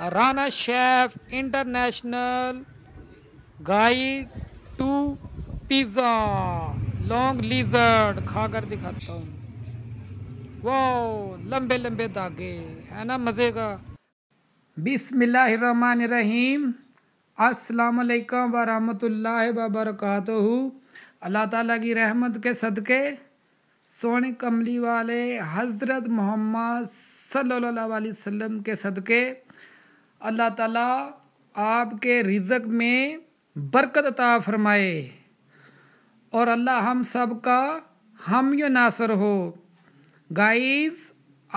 Rana chef international guide to pizza long lizard खाकर दिखाता हूँ वो लंबे लंबे धागे है ना मज़े का व रहमतुल्लाहि व बरकातहू अल्लाह ताला की रहमत के सदक़े सोने कमली वाले हज़रत मोहम्मद सल्लल्लाहु अलैहि वसल्लम के सदक़े अल्लाह ताला आपके रिजक में बरकत अता फरमाए और अल्लाह हम सब का हम यो नासर हो guys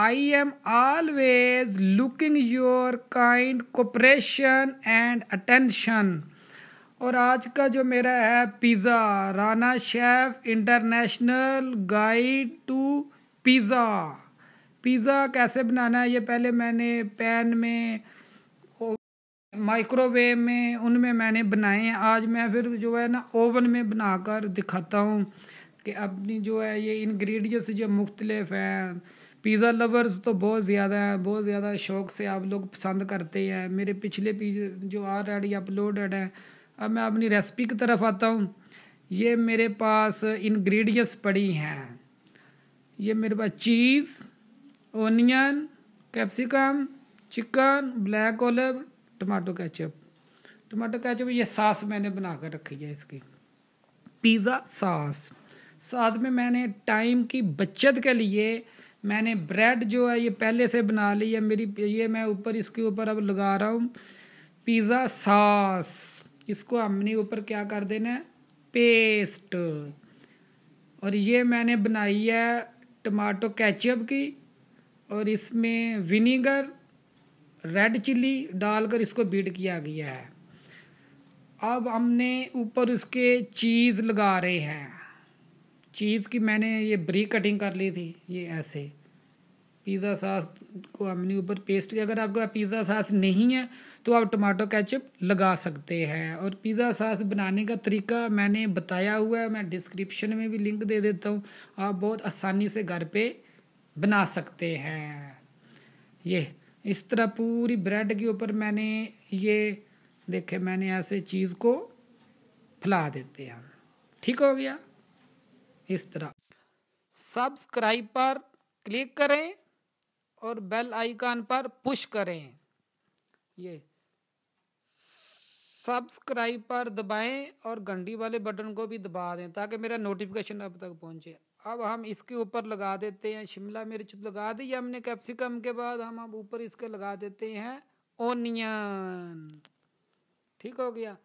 I am always looking your kind cooperation and attention और आज का जो मेरा है pizza Rana chef international guide to pizza pizza कैसे बनाना है ये पहले मैंने पैन में माइक्रोवेव में उनमें मैंने बनाए हैं आज मैं फिर जो है ना ओवन में बनाकर दिखाता हूँ कि अपनी जो है ये इंग्रेडिएंट्स जो मुख्तलिफ हैं पिज़्ज़ा लवर्स तो बहुत ज़्यादा हैं बहुत ज़्यादा शौक़ से आप लोग पसंद करते हैं मेरे पिछले पिज्जा जो ऑलरेडी अपलोडेड हैं अब मैं अपनी रेसिपी की तरफ आता हूँ ये मेरे पास इंग्रेडिएंट्स पड़ी हैं ये मेरे पास cheese onion capsicum chicken black olive tomato ketchup tomato ketchup ये सास मैंने बना कर रखी है इसकी पिज़्ज़ा सास साथ में मैंने टाइम की बचत के लिए मैंने ब्रेड जो है ये पहले से बना ली है मेरी ये मैं ऊपर इसके ऊपर अब लगा रहा हूँ पिज़्ज़ा सास इसको हमने ऊपर क्या कर देना है पेस्ट और ये मैंने बनाई है टमाटो कैचअप की और इसमें विनीगर रेड चिल्ली डालकर इसको बीट किया गया है अब हमने ऊपर उसके चीज़ लगा रहे हैं चीज़ की मैंने ये ब्री कटिंग कर ली थी ये ऐसे पिज़्ज़ा सास को हमने ऊपर पेस्ट किया अगर आपके पास पिज़्ज़ा सास नहीं है तो आप टमाटो कैचअप लगा सकते हैं और पिज़्ज़ा सास बनाने का तरीका मैंने बताया हुआ है मैं डिस्क्रिप्शन में भी लिंक दे देता हूँ आप बहुत आसानी से घर पे बना सकते हैं ये इस तरह पूरी ब्रेड के ऊपर मैंने ये देखे मैंने ऐसे चीज़ को फैला देते हैं ठीक हो गया इस तरह सब्सक्राइब पर क्लिक करें और बेल आइकन पर पुश करें ये सब्सक्राइब पर दबाएं और घंटी वाले बटन को भी दबा दें ताकि मेरा नोटिफिकेशन अब तक पहुंचे अब हम इसके ऊपर लगा देते हैं शिमला मिर्च लगा दी हमने कैप्सिकम के बाद हम अब ऊपर इसके लगा देते हैं ओनियन ठीक हो गया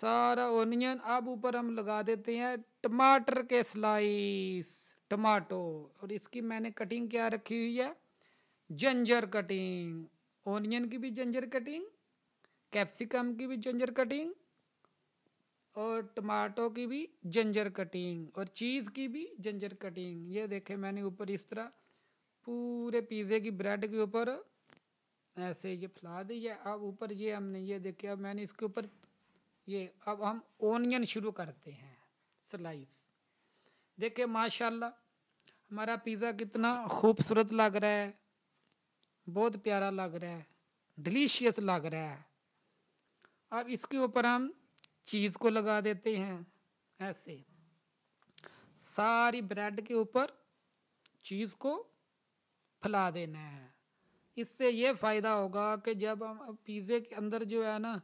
सारा ओनियन अब ऊपर हम लगा देते हैं टमाटर के स्लाइस टमाटो और इसकी मैंने कटिंग क्या रखी हुई है जंजर कटिंग ओनियन की भी जंजर कटिंग कैप्सिकम की भी जंजर कटिंग और टमाटो की भी जंजर कटिंग और चीज़ की भी जंजर कटिंग ये देखे मैंने ऊपर इस तरह पूरे पिज़्ज़े की ब्रेड के ऊपर ऐसे ये फैला दी है अब ऊपर ये हमने ये देखे अब मैंने इसके ऊपर ये अब हम ओनियन शुरू करते हैं स्लाइस देखे माशाल्लाह हमारा पिज़्ज़ा कितना खूबसूरत लग रहा है बहुत प्यारा लग रहा है डिलीशियस लग रहा है अब इसके ऊपर हम चीज़ को लगा देते हैं ऐसे सारी ब्रेड के ऊपर चीज़ को फैला देना है इससे ये फ़ायदा होगा कि जब हम पिज़्ज़े के अंदर जो है ना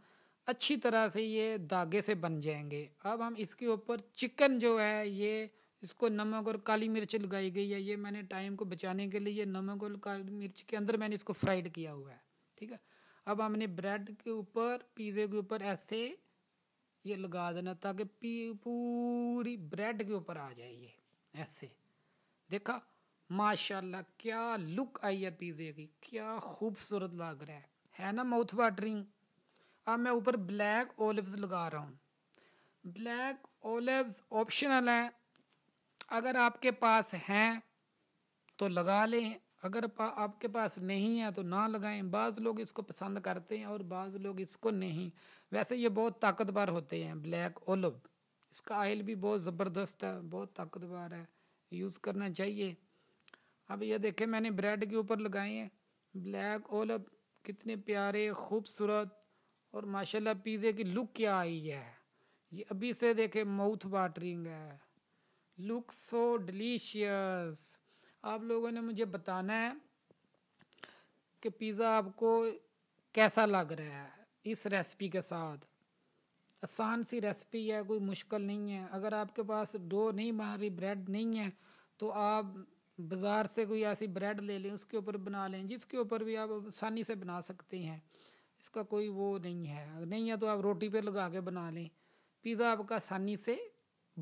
अच्छी तरह से ये धागे से बन जाएंगे अब हम इसके ऊपर चिकन जो है ये इसको नमक और काली मिर्च लगाई गई है ये मैंने टाइम को बचाने के लिए नमक और काली मिर्च के अंदर मैंने इसको फ्राइड किया हुआ है ठीक है अब हमने ब्रेड के ऊपर पिज़्ज़े के ऊपर ऐसे ये लगा देना ताकि पूरी ब्रेड के ऊपर आ जाए ये ऐसे देखा माशाल्लाह क्या लुक आई है पिज़्ज़े की क्या खूबसूरत लग रहा है है ना माउथ वाटरिंग अब मैं ऊपर ब्लैक ओलिव्स लगा रहा हूँ ब्लैक ओलिव्स ऑप्शनल हैं अगर आपके पास हैं तो लगा लें अगर पा, आपके पास नहीं है तो ना लगाएं बाज़ लोग इसको पसंद करते हैं और बाज़ लोग इसको नहीं वैसे ये बहुत ताकतवर होते हैं ब्लैक ओलव इसका आयल भी बहुत ज़बरदस्त है बहुत ताकतवर है यूज़ करना चाहिए अब ये देखें मैंने ब्रेड के ऊपर लगाए हैं ब्लैक ओलव कितने प्यारे खूबसूरत और माशाल्लाह पिज़्ज़े की लुक क्या आई है ये अभी से देखें माउथ वाटरिंग है लुक सो डिलीशियस आप लोगों ने मुझे बताना है कि पिज़्ज़ा आपको कैसा लग रहा है इस रेसिपी के साथ आसान सी रेसिपी है कोई मुश्किल नहीं है अगर आपके पास डो नहीं बन रही ब्रेड नहीं है तो आप बाज़ार से कोई ऐसी ब्रेड ले लें उसके ऊपर बना लें जिसके ऊपर भी आप आसानी से बना सकते हैं इसका कोई वो नहीं है नहीं है तो आप रोटी पे लगा के बना लें पिज़्ज़ा आपका आसानी से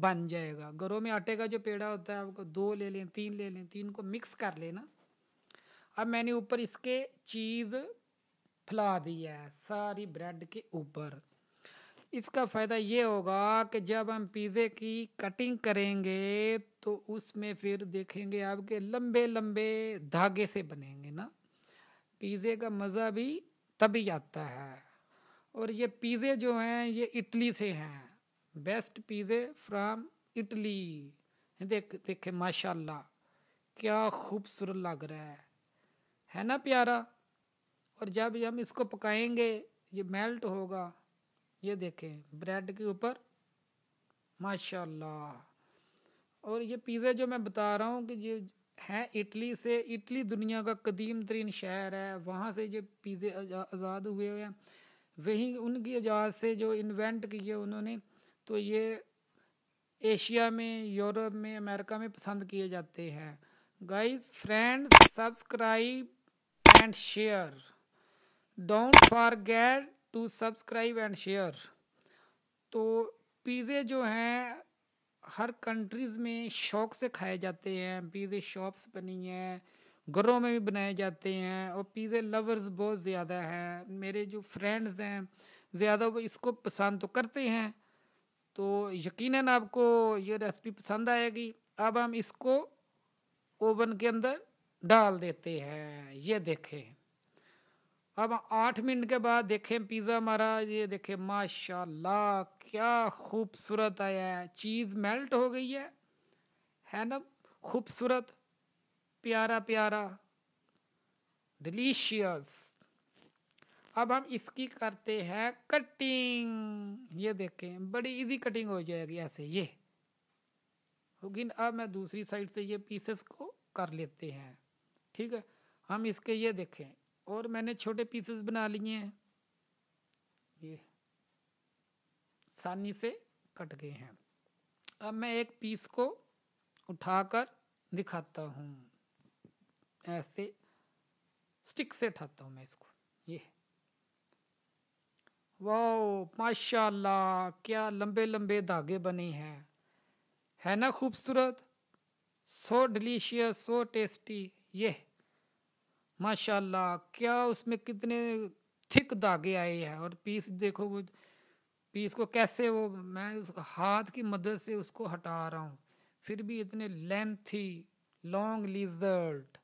बन जाएगा घरों में आटे का जो पेड़ा होता है आपको दो ले लें तीन ले लें तीन को मिक्स कर लेना अब मैंने ऊपर इसके चीज़ फैला दी है सारी ब्रेड के ऊपर इसका फ़ायदा ये होगा कि जब हम पिज़्ज़े की कटिंग करेंगे तो उसमें फिर देखेंगे आपके लंबे लंबे धागे से बनेंगे ना पिज़्ज़े का मज़ा भी तभी आता है और ये पिज़्ज़े जो हैं ये इटली से हैं बेस्ट पिज़्ज़े फ्राम इटली देख देखे माशाल्लाह क्या खूबसूरत लग रहा है है ना प्यारा और जब हम इसको पकाएंगे ये मेल्ट होगा ये देखें ब्रेड के ऊपर माशाल्लाह और ये पिज़्ज़े जो मैं बता रहा हूँ कि ये हैं इटली से इटली दुनिया का कदीम तरीन शहर है वहाँ से ये पिज़्ज़े आज़ाद हुए हुए हैं वहीं उनकी आजाद से जो इन्वेंट किए उन्होंने तो ये एशिया में यूरोप में अमेरिका में पसंद किए जाते हैं guys friends subscribe and share don't forget to subscribe and share तो पिज़्ज़े जो हैं हर कंट्रीज़ में शौक से खाए जाते हैं पिज़्ज़े शॉप्स बनी हैं घरों में भी बनाए जाते हैं और पिज़्ज़े लवर्स बहुत ज़्यादा हैं मेरे जो फ्रेंड्स हैं ज़्यादा वो इसको पसंद तो करते हैं तो यकीनन आपको ये रेसिपी पसंद आएगी अब हम इसको ओवन के अंदर डाल देते हैं ये देखें अब आठ मिनट के बाद देखें पिज़्ज़ा हमारा ये देखें माशाल्लाह क्या खूबसूरत आया है चीज़ मेल्ट हो गई है है ना खूबसूरत प्यारा प्यारा डिलीशियस अब हम इसकी करते हैं कटिंग ये देखें बड़ी इजी कटिंग हो जाएगी ऐसे ये लेकिन अब मैं दूसरी साइड से ये पीसेस को कर लेते हैं ठीक है हम इसके ये देखें और मैंने छोटे पीसेस बना लिए हैं ये आसानी से कट गए हैं अब मैं एक पीस को उठाकर दिखाता हूँ ऐसे स्टिक से उठाता हूँ मैं इसको ये वाह माशाल्लाह क्या लंबे लंबे धागे बने हैं है ना खूबसूरत सो डिलीशियस सो टेस्टी ये माशाल्लाह क्या उसमें कितने थिक धागे आए हैं और पीस देखो वो पीस को कैसे वो मैं उस हाथ की मदद से उसको हटा रहा हूँ फिर भी इतने lengthy long lizard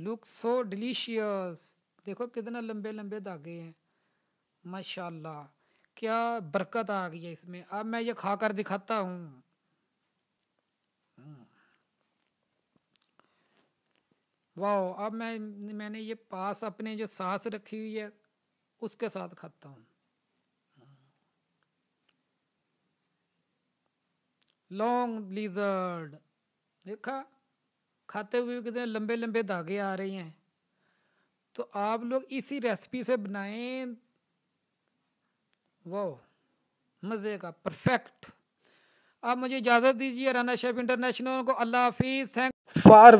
look so delicious देखो कितना लंबे लंबे धागे हैं माशाल्लाह क्या बरकत आ गई है इसमें अब मैं ये खाकर दिखाता हूँ वाह अब मैं मैंने ये पास अपने जो सांस रखी हुई है उसके साथ खाता हूँ लॉन्ग लिजर्ड देखा खाते हुए कितने लंबे लंबे धागे आ रहे हैं तो आप लोग इसी रेसिपी से बनाएं वो मज़े का परफेक्ट आप मुझे इजाज़त दीजिए राना शेफ इंटरनेशनल को अल्लाह हाफिज़ थैंक फॉर